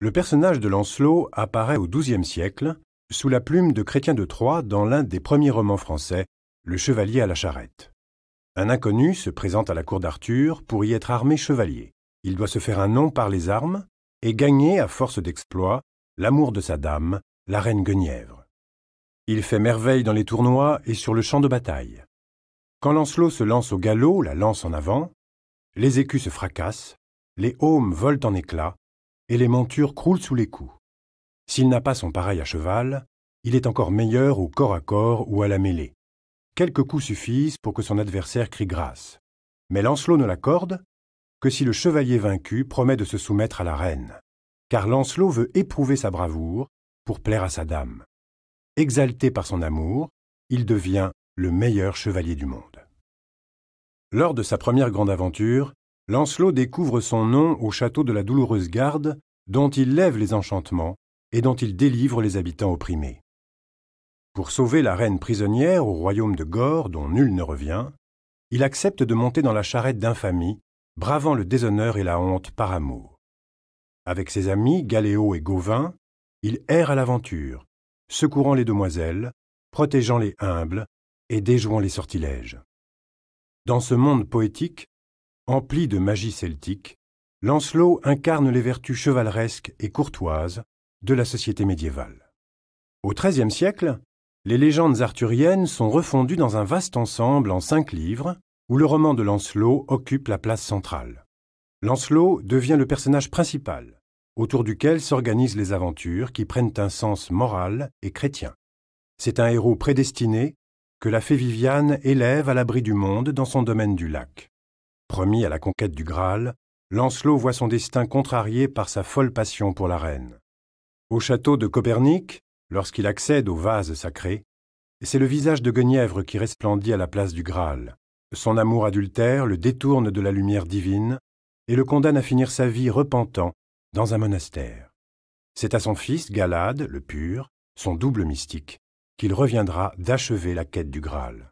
Le personnage de Lancelot apparaît au XIIe siècle sous la plume de Chrétien de Troyes dans l'un des premiers romans français, Le Chevalier à la charrette. Un inconnu se présente à la cour d'Arthur pour y être armé chevalier. Il doit se faire un nom par les armes et gagner, à force d'exploits, l'amour de sa dame, la reine Guenièvre. Il fait merveille dans les tournois et sur le champ de bataille. Quand Lancelot se lance au galop, la lance en avant, les écus se fracassent, les haumes volent en éclats, et les montures croulent sous les coups. S'il n'a pas son pareil à cheval, il est encore meilleur au corps à corps ou à la mêlée. Quelques coups suffisent pour que son adversaire crie grâce. Mais Lancelot ne l'accorde que si le chevalier vaincu promet de se soumettre à la reine, car Lancelot veut éprouver sa bravoure pour plaire à sa dame. Exalté par son amour, il devient le meilleur chevalier du monde. Lors de sa première grande aventure, Lancelot découvre son nom au château de la Douloureuse Garde, dont il lève les enchantements et dont il délivre les habitants opprimés. Pour sauver la reine prisonnière au royaume de Gore, dont nul ne revient, il accepte de monter dans la charrette d'infamie, bravant le déshonneur et la honte par amour. Avec ses amis Galéo et Gauvin, il erre à l'aventure, secourant les demoiselles, protégeant les humbles et déjouant les sortilèges. Dans ce monde poétique, Empli de magie celtique, Lancelot incarne les vertus chevaleresques et courtoises de la société médiévale. Au XIIIe siècle, les légendes arthuriennes sont refondues dans un vaste ensemble en cinq livres où le roman de Lancelot occupe la place centrale. Lancelot devient le personnage principal, autour duquel s'organisent les aventures qui prennent un sens moral et chrétien. C'est un héros prédestiné que la fée Viviane élève à l'abri du monde dans son domaine du lac. Promis à la conquête du Graal, Lancelot voit son destin contrarié par sa folle passion pour la reine. Au château de Copernic, lorsqu'il accède au vase sacré, c'est le visage de Guenièvre qui resplendit à la place du Graal. Son amour adultère le détourne de la lumière divine et le condamne à finir sa vie repentant dans un monastère. C'est à son fils Galade, le pur, son double mystique, qu'il reviendra d'achever la quête du Graal.